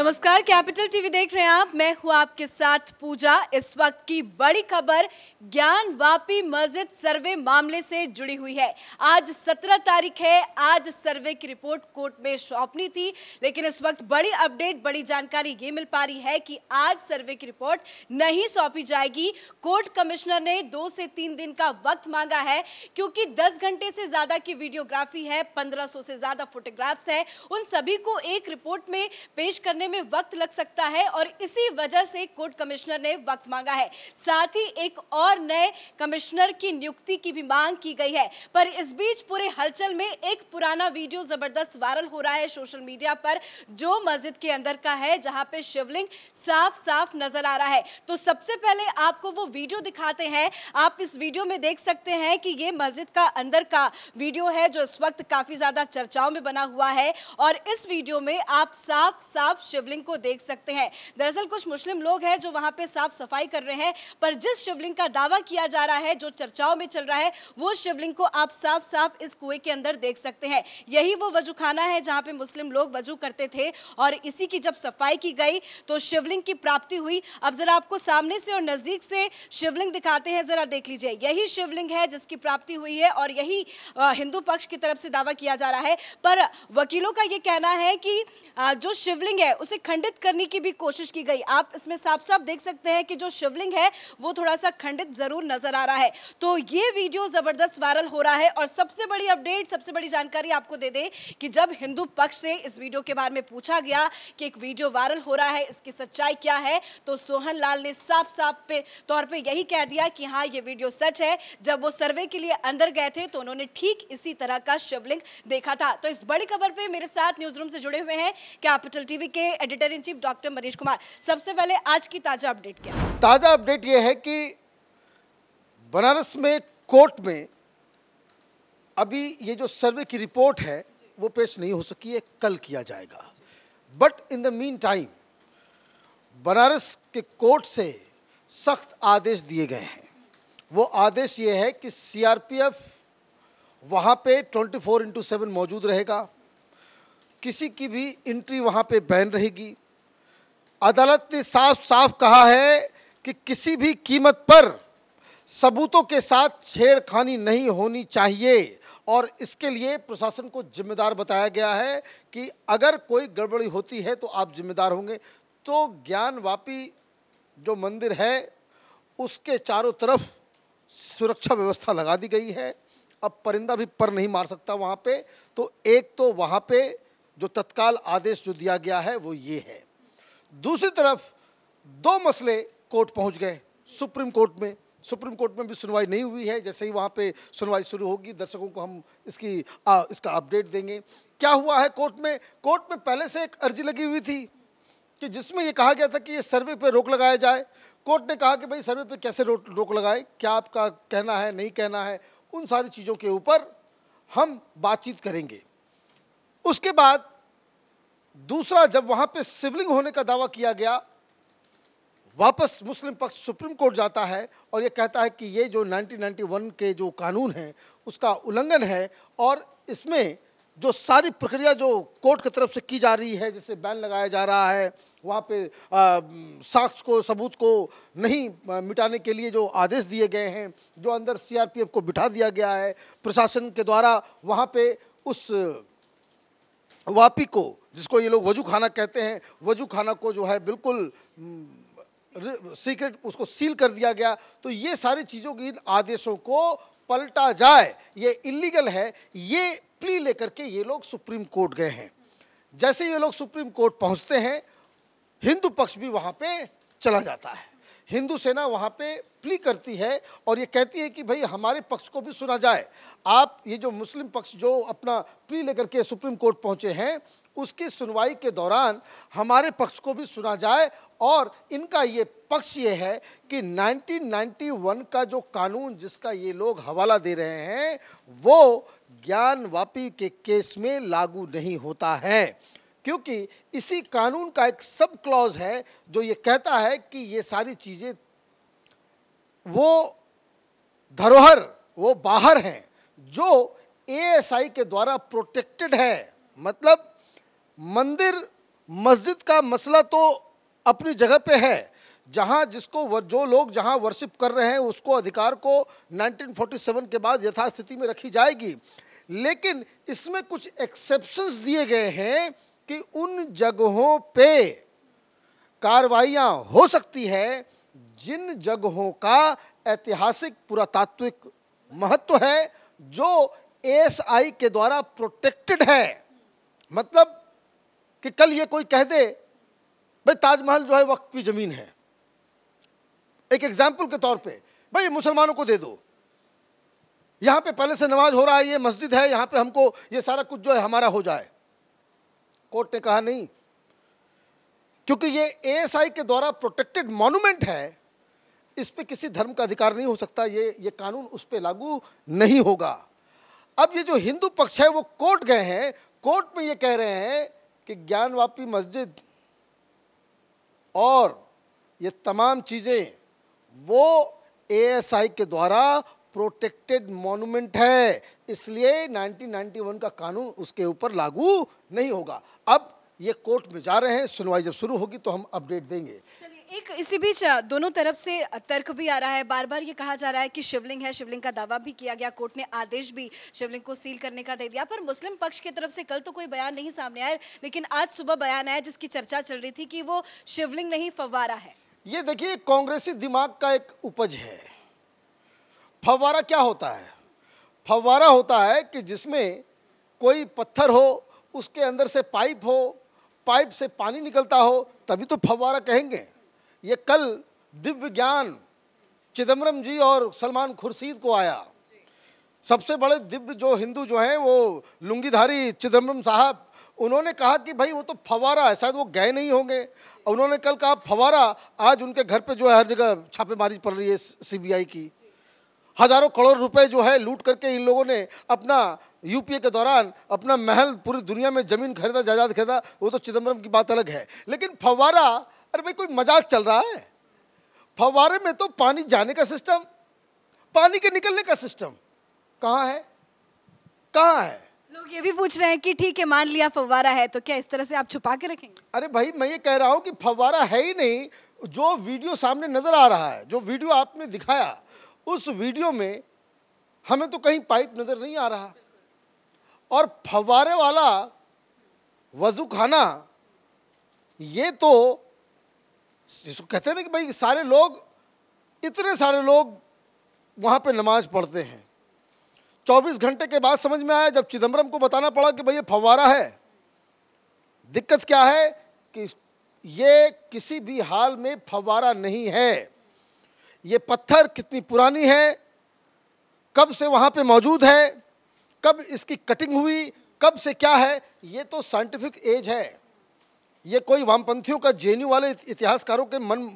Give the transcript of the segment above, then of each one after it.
नमस्कार capital TV देख रहे हैं आप मैं हूं आपके साथ पूजा इस वक्त की बड़ी खबर ज्ञान वापी मस्जिद सर्वे मामले से जुड़ी हुई है आज 17 तारीख है आज सर्वे की रिपोर्ट कोर्ट में सौंपनी थी लेकिन इस वक्त बड़ी अपडेट बड़ी जानकारी ये मिल पा रही है कि आज सर्वे की रिपोर्ट नहीं सौंपी जाएगी कोर्ट कमिश्नर ने दो से तीन दिन का वक्त मांगा है क्योंकि दस घंटे से ज़्यादा की वीडियोग्राफी है पंद्रह से ज़्यादा फोटोग्राफ्स है उन सभी को एक रिपोर्ट में पेश करने में वक्त लग सकता है और इसी वजह से कोर्ट कमिश्नर ने वक्त मांगा है साथ ही एक और नए कमिश्नर की नियुक्ति की भी मांग की गई है पर इस बीच पूरे हलचल में एक पुराना वीडियो जबरदस्त वायरल हो रहा है सोशल मीडिया पर जो मस्जिद के अंदर का है जहां पे शिवलिंग साफ साफ नजर आ रहा है तो सबसे पहले आपको वो वीडियो दिखाते हैं आप इस वीडियो में देख सकते हैं कि ये मस्जिद का अंदर का वीडियो है जो इस वक्त काफी ज्यादा चर्चाओं में बना हुआ है और इस वीडियो में आप साफ साफ शिव शिवलिंग को देख सकते हैं दरअसल कुछ मुस्लिम लोग हैं जो वहां पे साफ सफाई कर रहे हैं पर जिस शिवलिंग का दावा किया जा रहा है जो चर्चाओं में चल रहा है वो शिवलिंग को आप साफ साफ इस कुएं के अंदर देख सकते हैं यही वो वजूखाना है जहाँ पे मुस्लिम लोग वजू करते थे और इसी की जब सफाई की गई तो शिवलिंग की प्राप्ति हुई अब जरा आपको सामने से और नज़दीक से शिवलिंग दिखाते हैं जरा देख लीजिए यही शिवलिंग है जिसकी प्राप्ति हुई है और यही हिंदू पक्ष की तरफ से दावा किया जा रहा है पर वकीलों का यह कहना है कि जो शिवलिंग है उस उसे खंडित करने की भी कोशिश की गई आप इसमें साफ साफ देख सकते हैं कि जो शिवलिंग है वो थोड़ा सा खंडित जरूर नजर आ रहा है तो ये वीडियो जबरदस्त वायरल हो रहा है और सबसे बड़ी अपडेट सबसे बड़ी जानकारी आपको दे दें कि जब हिंदू पक्ष से इस वीडियो के बारे में पूछा गया कि एक वीडियो वायरल हो रहा है इसकी सच्चाई क्या है तो सोहन लाल ने साफ साफ पे तौर पर यही कह दिया कि हाँ ये वीडियो सच है जब वो सर्वे के लिए अंदर गए थे तो उन्होंने ठीक इसी तरह का शिवलिंग देखा था तो इस बड़ी खबर पे मेरे साथ न्यूज रूम से जुड़े हुए हैं कैपिटल टीवी के editor in chief doctor Manish Kumar सबसे पहले आज की ताज़ा अपडेट क्या ताज़ा अपडेट ये है कि बनारस में कोर्ट में अभी ये जो सर्वे की रिपोर्ट है वो पेश नहीं हो सकी है कल किया जाएगा but in the meantime Banaras के कोर्ट से सख्त आदेश दिए गए हैं वो आदेश ये है कि सीआरपीएफ वहाँ पर ट्वेंटी फोर इंटू सेवन मौजूद रहेगा किसी की भी एंट्री वहाँ पे बैन रहेगी अदालत ने साफ साफ कहा है कि किसी भी कीमत पर सबूतों के साथ छेड़खानी नहीं होनी चाहिए और इसके लिए प्रशासन को जिम्मेदार बताया गया है कि अगर कोई गड़बड़ी होती है तो आप जिम्मेदार होंगे तो ज्ञानवापी जो मंदिर है उसके चारों तरफ सुरक्षा व्यवस्था लगा दी गई है अब परिंदा भी पर नहीं मार सकता वहाँ पे तो एक तो वहाँ पे जो तत्काल आदेश जो दिया गया है वो ये है दूसरी तरफ दो मसले कोर्ट पहुंच गए सुप्रीम कोर्ट में सुप्रीम कोर्ट में भी सुनवाई नहीं हुई है जैसे ही वहाँ पे सुनवाई शुरू होगी दर्शकों को हम इसकी आ, इसका अपडेट देंगे क्या हुआ है कोर्ट में कोर्ट में पहले से एक अर्जी लगी हुई थी कि जिसमें ये कहा गया था कि ये सर्वे पे रोक लगाया जाए कोर्ट ने कहा कि भाई सर्वे पे कैसे रोक रोक लगाए क्या आपका कहना है नहीं कहना है उन सारी चीज़ों के ऊपर हम बातचीत करेंगे उसके बाद दूसरा जब वहाँ पे सिविलिंग होने का दावा किया गया वापस मुस्लिम पक्ष सुप्रीम कोर्ट जाता है और ये कहता है कि ये जो 1991 के जो कानून हैं उसका उल्लंघन है और इसमें जो सारी प्रक्रिया जो कोर्ट की तरफ से की जा रही है जैसे बैन लगाया जा रहा है वहाँ पे साक्ष्य को सबूत को नहीं मिटाने के लिए जो आदेश दिए गए हैं जो अंदर सीआरपीएफ को बिठा दिया गया है प्रशासन के द्वारा वहाँ पे उस वापी को जिसको ये लोग वजू खाना कहते हैं वजू खाना को जो है बिल्कुल सीक्रेट उसको सील कर दिया गया तो ये सारी चीज़ों की इन आदेशों को पलटा जाए ये इलीगल है ये प्ली लेकर के ये लोग सुप्रीम कोर्ट गए हैं जैसे ये लोग सुप्रीम कोर्ट पहुंचते हैं हिंदू पक्ष भी वहाँ पे चला जाता है हिंदू सेना वहाँ पे प्ली करती है और ये कहती है कि भाई हमारे पक्ष को भी सुना जाए आप ये जो मुस्लिम पक्ष जो अपना प्ली लेकर के सुप्रीम कोर्ट पहुँचे हैं उसकी सुनवाई के दौरान हमारे पक्ष को भी सुना जाए और इनका ये पक्ष ये है कि 1991 का जो कानून जिसका ये लोग हवाला दे रहे हैं वो ज्ञानवापी के केस में लागू नहीं होता है क्योंकि इसी कानून का एक सब क्लॉज है जो ये कहता है कि ये सारी चीज़ें वो धरोहर वो बाहर हैं जो एएसआई के द्वारा प्रोटेक्टेड है मतलब मंदिर मस्जिद का मसला तो अपनी जगह पे है जहाँ जिसको जो लोग जहाँ वर्शिप कर रहे हैं उसको अधिकार को 1947 के बाद यथास्थिति में रखी जाएगी लेकिन इसमें कुछ एक्सेप्शंस दिए गए हैं कि उन जगहों पे कार्रवाइयाँ हो सकती है जिन जगहों का ऐतिहासिक पुरातात्विक महत्व है जो एएसआई के द्वारा प्रोटेक्टेड है मतलब कि कल ये कोई कह दे भाई ताजमहल जो है वक्त की ज़मीन है एक एग्जाम्पल के तौर पे भाई मुसलमानों को दे दो यहाँ पे पहले से नमाज हो रहा है ये मस्जिद है यहाँ पे हमको ये सारा कुछ जो है हमारा हो जाए कोर्ट ने कहा नहीं क्योंकि ये एएसआई के द्वारा प्रोटेक्टेड मॉन्यूमेंट है इस पर किसी धर्म का अधिकार नहीं हो सकता ये ये कानून उस पर लागू नहीं होगा अब ये जो हिंदू पक्ष है वो कोर्ट गए हैं कोर्ट में ये कह रहे हैं कि ज्ञानवापी मस्जिद और ये तमाम चीज़ें वो एएसआई के द्वारा प्रोटेक्टेड मॉन्यूमेंट है इसलिए 1991 का कानून उसके ऊपर लागू नहीं होगा अब ये कोर्ट में जा रहे हैं सुनवाई जब शुरू होगी तो हम अपडेट देंगे एक इसी बीच दोनों तरफ से तर्क भी आ रहा है बार बार ये कहा जा रहा है कि शिवलिंग है शिवलिंग का दावा भी किया गया कोर्ट ने आदेश भी शिवलिंग को सील करने का दे दिया पर मुस्लिम पक्ष की तरफ से कल तो कोई बयान नहीं सामने आया लेकिन आज सुबह बयान आया जिसकी चर्चा चल रही थी कि वो शिवलिंग नहीं फवारा है ये देखिए कांग्रेसी दिमाग का एक उपज है फवारा क्या होता है फवारा होता है कि जिसमें कोई पत्थर हो उसके अंदर से पाइप हो पाइप से पानी निकलता हो तभी तो फवारा कहेंगे ये कल दिव्य ज्ञान चिदम्बरम जी और सलमान खुर्शीद को आया सबसे बड़े दिव्य जो हिंदू जो हैं वो लुंगीधारी चिदम्बरम साहब उन्होंने कहा कि भाई वो तो फवारा है शायद वो गए नहीं होंगे उन्होंने कल कहा फवारा आज उनके घर पे जो है हर जगह छापेमारी पड़ रही है सीबीआई की हजारों करोड़ रुपए जो है लूट करके इन लोगों ने अपना यूपीए के दौरान अपना महल पूरी दुनिया में जमीन खरीदा जायदाद खरीदा वो तो चिदम्बरम की बात अलग है लेकिन फवारा अरे भाई कोई मजाक चल रहा है फवारे में तो पानी जाने का सिस्टम पानी के निकलने का सिस्टम कहाँ है कहाँ है लोग ये भी पूछ रहे हैं कि ठीक है मान लिया फवारा है तो क्या इस तरह से आप छुपा के रखेंगे अरे भाई मैं ये कह रहा हूँ कि फवारा है ही नहीं जो वीडियो सामने नजर आ रहा है जो वीडियो आपने दिखाया उस वीडियो में हमें तो कहीं पाइप नज़र नहीं आ रहा और फवारे वाला वजू खाना ये तो इसको कहते हैं ना कि भाई सारे लोग इतने सारे लोग वहाँ पे नमाज पढ़ते हैं 24 घंटे के बाद समझ में आया जब चिदम्बरम को बताना पड़ा कि भाई ये फवारा है दिक्कत क्या है कि ये किसी भी हाल में फवारा नहीं है ये पत्थर कितनी पुरानी है कब से वहाँ पे मौजूद है कब इसकी कटिंग हुई कब से क्या है ये तो साइंटिफिक एज है ये कोई वामपंथियों का जे वाले इतिहासकारों के मन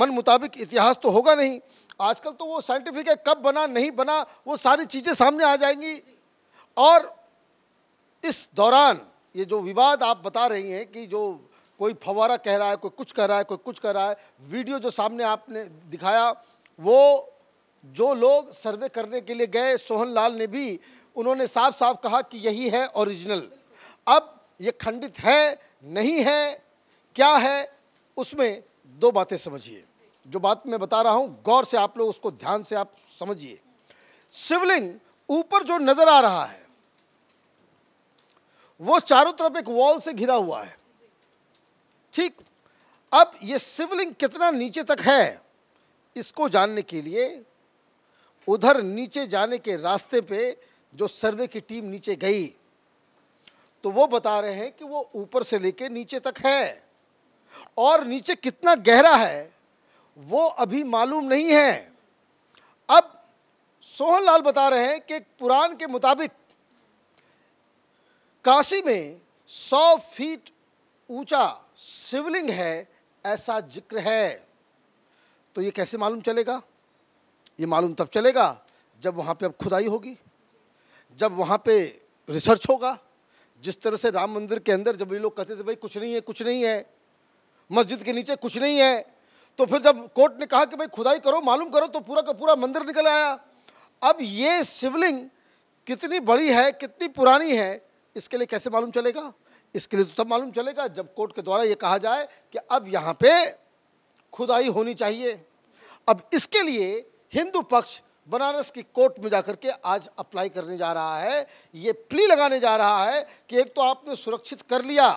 मन मुताबिक इतिहास तो होगा नहीं आजकल तो वो साइंटिफिक है कब बना नहीं बना वो सारी चीज़ें सामने आ जाएंगी और इस दौरान ये जो विवाद आप बता रही हैं कि जो कोई फवारा कह रहा है कोई कुछ कह रहा है कोई कुछ कह रहा है वीडियो जो सामने आपने दिखाया वो जो लोग सर्वे करने के लिए गए सोहन लाल ने भी उन्होंने साफ साफ कहा कि यही है ओरिजिनल अब ये खंडित है नहीं है क्या है उसमें दो बातें समझिए जो बात मैं बता रहा हूँ गौर से आप लोग उसको ध्यान से आप समझिए शिवलिंग ऊपर जो नजर आ रहा है वो चारों तरफ एक वॉल से घिरा हुआ है ठीक अब ये शिवलिंग कितना नीचे तक है इसको जानने के लिए उधर नीचे जाने के रास्ते पे जो सर्वे की टीम नीचे गई तो वो बता रहे हैं कि वो ऊपर से लेके नीचे तक है और नीचे कितना गहरा है वो अभी मालूम नहीं है अब सोहनलाल बता रहे हैं कि पुराण के मुताबिक काशी में सौ फीट ऊंचा शिवलिंग है ऐसा जिक्र है तो ये कैसे मालूम चलेगा ये मालूम तब चलेगा जब वहाँ पे अब खुदाई होगी जब वहाँ पे रिसर्च होगा जिस तरह से राम मंदिर के अंदर जब ये लोग कहते थे भाई कुछ नहीं है कुछ नहीं है मस्जिद के नीचे कुछ नहीं है तो फिर जब कोर्ट ने कहा कि भाई खुदाई करो मालूम करो तो पूरा का पूरा मंदिर निकल आया अब ये शिवलिंग कितनी बड़ी है कितनी पुरानी है इसके लिए कैसे मालूम चलेगा इसके लिए तो तब मालूम चलेगा जब कोर्ट के द्वारा ये कहा जाए कि अब यहाँ पे खुदाई होनी चाहिए अब इसके लिए हिंदू पक्ष बनारस की कोर्ट में जाकर के आज अप्लाई करने जा रहा है ये प्ली लगाने जा रहा है कि एक तो आपने सुरक्षित कर लिया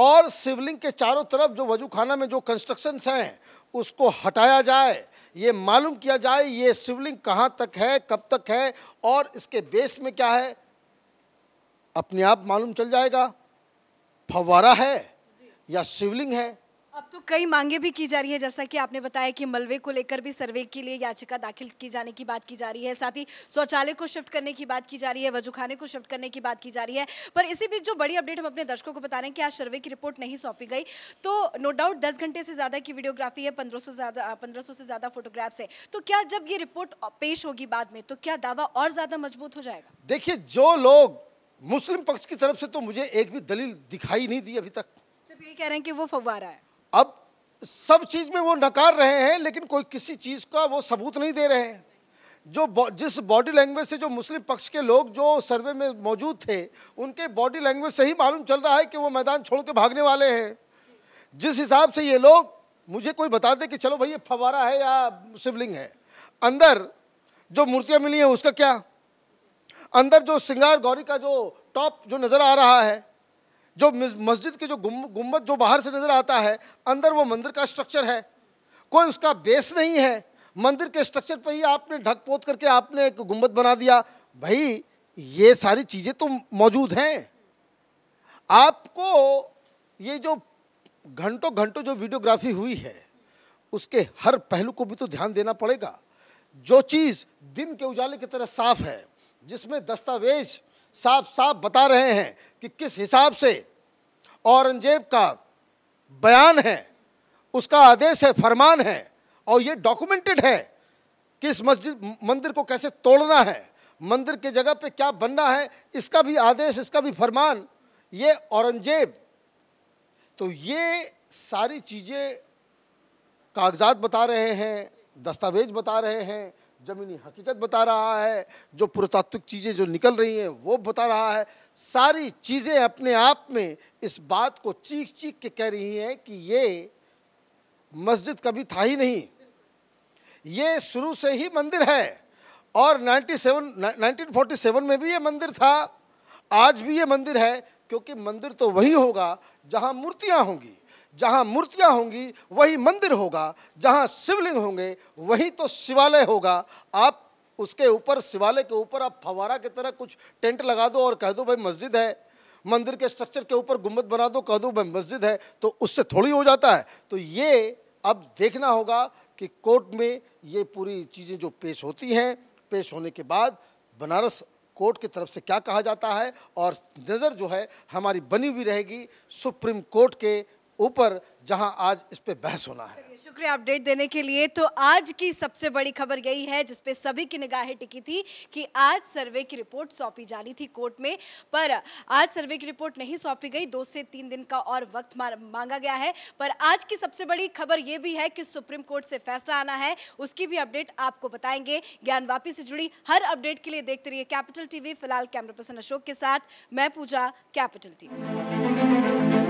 और शिवलिंग के चारों तरफ जो वजूखाना में जो कंस्ट्रक्शंस हैं उसको हटाया जाए ये मालूम किया जाए ये शिवलिंग कहाँ तक है कब तक है और इसके बेस में क्या है अपने आप मालूम चल जाएगा फवारा है या शिवलिंग है अब तो कई मांगे भी की जा रही है जैसा कि आपने बताया कि मलबे को लेकर भी सर्वे के लिए याचिका दाखिल की जाने की बात की जा रही है साथ ही शौचालय को शिफ्ट करने की बात की जा रही है वजूखाने को शिफ्ट करने की बात की जा रही है पर इसी बीच जो बड़ी अपडेट हम अपने दर्शकों को बता रहे हैं कि आज सर्वे की रिपोर्ट नहीं सौंपी गई तो नो डाउट दस घंटे से ज़्यादा की वीडियोग्राफी है पंद्रह ज़्यादा पंद्रह से ज़्यादा फोटोग्राफ्स है तो क्या जब ये रिपोर्ट पेश होगी बाद में तो क्या दावा और ज़्यादा मजबूत हो जाएगा देखिए जो लोग मुस्लिम पक्ष की तरफ से तो मुझे एक भी दलील दिखाई नहीं दी अभी तक सिर्फ ये कह रहे हैं कि वो फवारा है अब सब चीज़ में वो नकार रहे हैं लेकिन कोई किसी चीज़ का वो सबूत नहीं दे रहे हैं जो जिस बॉडी लैंग्वेज से जो मुस्लिम पक्ष के लोग जो सर्वे में मौजूद थे उनके बॉडी लैंग्वेज से ही मालूम चल रहा है कि वो मैदान छोड़ के भागने वाले हैं जिस हिसाब से ये लोग मुझे कोई बता दे कि चलो भाई ये फवारा है या शिवलिंग है अंदर जो मूर्तियाँ मिली हैं उसका क्या अंदर जो श्रृंगार गौरी का जो टॉप जो नज़र आ रहा है जो मस्जिद के जो गुम्बद जो बाहर से नज़र आता है अंदर वो मंदिर का स्ट्रक्चर है कोई उसका बेस नहीं है मंदिर के स्ट्रक्चर पर ही आपने ढक पोत करके आपने एक गुम्बद बना दिया भाई ये सारी चीज़ें तो मौजूद हैं आपको ये जो घंटों घंटों जो वीडियोग्राफी हुई है उसके हर पहलू को भी तो ध्यान देना पड़ेगा जो चीज़ दिन के उजाले की तरह साफ है जिसमें दस्तावेज साफ साफ बता रहे हैं कि किस हिसाब से औरंगजेब का बयान है उसका आदेश है फरमान है और ये डॉक्यूमेंटेड है कि इस मस्जिद मंदिर को कैसे तोड़ना है मंदिर के जगह पे क्या बनना है इसका भी आदेश इसका भी फरमान ये औरंगजेब तो ये सारी चीज़ें कागजात बता रहे हैं दस्तावेज बता रहे हैं ज़मीनी हकीकत बता रहा है जो पुरातात्विक चीज़ें जो निकल रही हैं वो बता रहा है सारी चीज़ें अपने आप में इस बात को चीख चीख के कह रही हैं कि ये मस्जिद कभी था ही नहीं ये शुरू से ही मंदिर है और 97 1947 में भी ये मंदिर था आज भी ये मंदिर है क्योंकि मंदिर तो वही होगा जहाँ मूर्तियाँ होंगी जहाँ मूर्तियाँ होंगी वही मंदिर होगा जहाँ शिवलिंग होंगे वही तो शिवालय होगा आप उसके ऊपर शिवालय के ऊपर आप फवारा की तरह कुछ टेंट लगा दो और कह दो भाई मस्जिद है मंदिर के स्ट्रक्चर के ऊपर गुम्बद बना दो कह दो भाई मस्जिद है तो उससे थोड़ी हो जाता है तो ये अब देखना होगा कि कोर्ट में ये पूरी चीज़ें जो पेश होती हैं पेश होने के बाद बनारस कोर्ट की तरफ से क्या कहा जाता है और नज़र जो है हमारी बनी हुई रहेगी सुप्रीम कोर्ट के ऊपर जहां आज इस पे बहस होना है शुक्रिया अपडेट देने के लिए तो आज की सबसे बड़ी खबर यही है जिसपे सभी की निगाहें टिकी थी कि आज सर्वे की रिपोर्ट सौंपी जानी थी कोर्ट में पर आज सर्वे की रिपोर्ट नहीं सौंपी गई दो से तीन दिन का और वक्त मांगा गया है पर आज की सबसे बड़ी खबर यह भी है कि सुप्रीम कोर्ट से फैसला आना है उसकी भी अपडेट आपको बताएंगे ज्ञान वापी से जुड़ी हर अपडेट के लिए देखते रहिए कैपिटल टीवी फिलहाल कैमरा पर्सन अशोक के साथ मैं पूजा कैपिटल टीवी